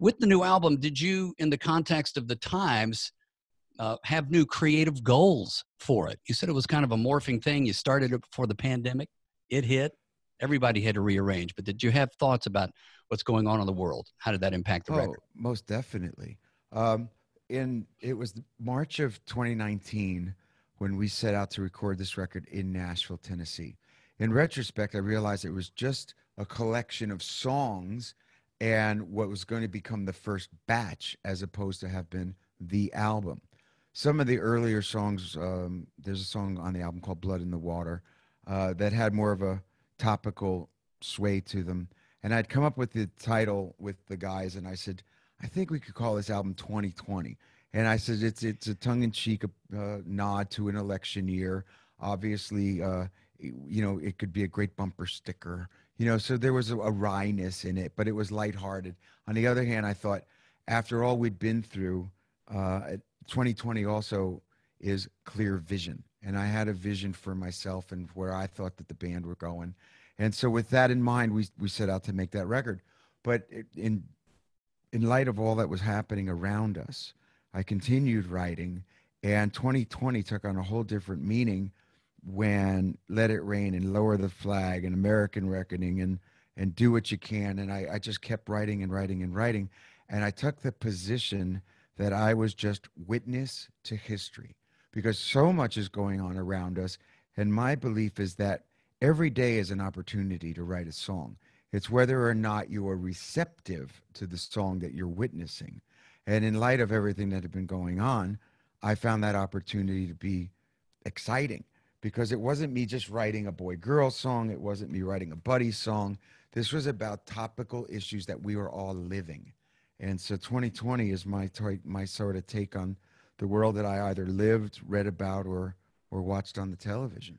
With the new album, did you, in the context of the times, uh, have new creative goals for it? You said it was kind of a morphing thing. You started it before the pandemic, it hit, everybody had to rearrange. But did you have thoughts about what's going on in the world? How did that impact the oh, record? Most definitely. Um, in it was March of 2019 when we set out to record this record in Nashville, Tennessee. In retrospect, I realized it was just a collection of songs and what was going to become the first batch as opposed to have been the album. Some of the earlier songs, um, there's a song on the album called Blood in the Water uh, that had more of a topical sway to them. And I'd come up with the title with the guys, and I said, I think we could call this album 2020. And I said, it's, it's a tongue in cheek uh, nod to an election year. Obviously, uh, you know, it could be a great bumper sticker you know, so there was a, a wryness in it, but it was lighthearted. On the other hand, I thought, after all we'd been through, uh, 2020 also is clear vision. And I had a vision for myself and where I thought that the band were going. And so, with that in mind, we, we set out to make that record. But in, in light of all that was happening around us, I continued writing, and 2020 took on a whole different meaning when Let It Rain and Lower the Flag and American Reckoning and and Do What You Can. And I, I just kept writing and writing and writing. And I took the position that I was just witness to history because so much is going on around us. And my belief is that every day is an opportunity to write a song. It's whether or not you are receptive to the song that you're witnessing. And in light of everything that had been going on, I found that opportunity to be exciting because it wasn't me just writing a boy girl song. It wasn't me writing a buddy song. This was about topical issues that we were all living. And so 2020 is my, my sort of take on the world that I either lived, read about, or, or watched on the television.